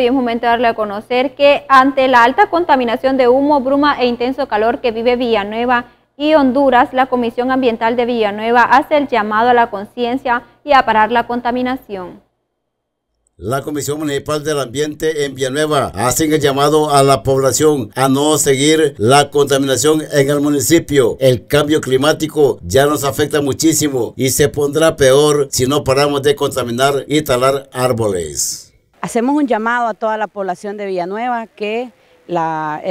y es momento de darle a conocer que ante la alta contaminación de humo, bruma e intenso calor que vive Villanueva y Honduras, la Comisión Ambiental de Villanueva hace el llamado a la conciencia y a parar la contaminación. La Comisión Municipal del Ambiente en Villanueva hace el llamado a la población a no seguir la contaminación en el municipio. El cambio climático ya nos afecta muchísimo y se pondrá peor si no paramos de contaminar y talar árboles. Hacemos un llamado a toda la población de Villanueva que la,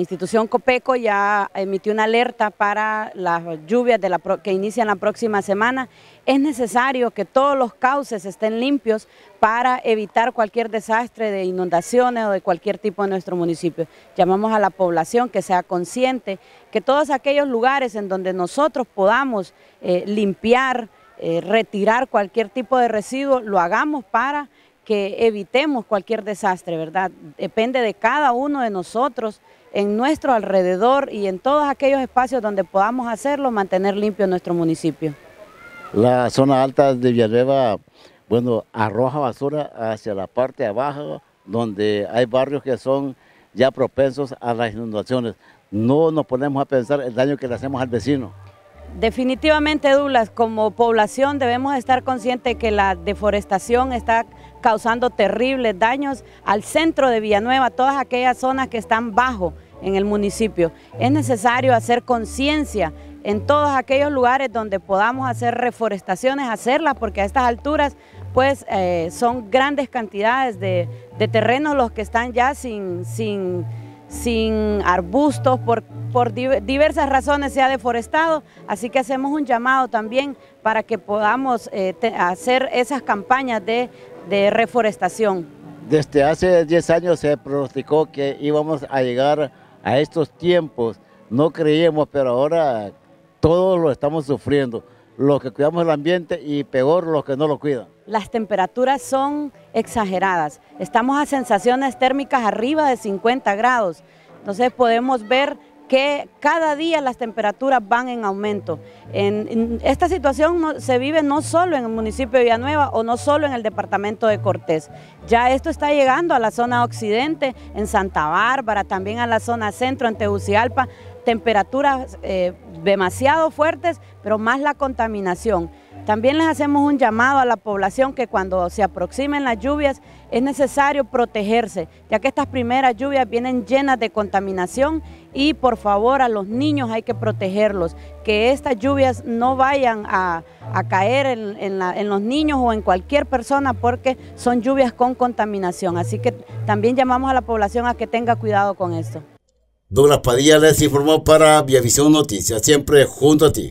institución Copeco ya emitió una alerta para las lluvias que inician la próxima semana. Es necesario que todos los cauces estén limpios para evitar cualquier desastre de inundaciones o de cualquier tipo en nuestro municipio. Llamamos a la población que sea consciente que todos aquellos lugares en donde nosotros podamos eh, limpiar, eh, retirar cualquier tipo de residuo, lo hagamos para que evitemos cualquier desastre, ¿verdad? Depende de cada uno de nosotros en nuestro alrededor y en todos aquellos espacios donde podamos hacerlo, mantener limpio nuestro municipio. La zona alta de Villarreba, bueno, arroja basura hacia la parte de abajo, donde hay barrios que son ya propensos a las inundaciones. No nos ponemos a pensar el daño que le hacemos al vecino. Definitivamente, Dulas, como población debemos estar conscientes que la deforestación está causando terribles daños al centro de Villanueva, todas aquellas zonas que están bajo en el municipio. Es necesario hacer conciencia en todos aquellos lugares donde podamos hacer reforestaciones, hacerlas, porque a estas alturas pues eh, son grandes cantidades de, de, terrenos los que están ya sin, sin sin arbustos, por, diversas razones se ha deforestado, así que hacemos un llamado también para que podamos eh, hacer esas campañas de, de reforestación. Desde hace 10 años se pronosticó que íbamos a llegar a estos tiempos, no creíamos, pero ahora todos lo estamos sufriendo los que cuidamos el ambiente y peor los que no lo cuidan. Las temperaturas son exageradas. Estamos a sensaciones térmicas arriba de 50 grados. Entonces podemos ver que cada día las temperaturas van en aumento. En, esta situación se vive no solo en el municipio de Villanueva o no solo en el departamento de Cortés. Ya esto está llegando a la zona occidente, en Santa Bárbara, también a la zona centro, en Tegucigalpa temperaturas eh, demasiado fuertes, pero más la contaminación. También les hacemos un llamado a la población que cuando se aproximen las lluvias es necesario protegerse, ya que estas primeras lluvias vienen llenas de contaminación y por favor a los niños hay que protegerlos, que estas lluvias no vayan a, caer en los niños o en cualquier persona porque son lluvias con contaminación. Así que también llamamos a la población a que tenga cuidado con esto. Douglas Padilla les informó para VIAVISIÓN Noticias, siempre junto a ti.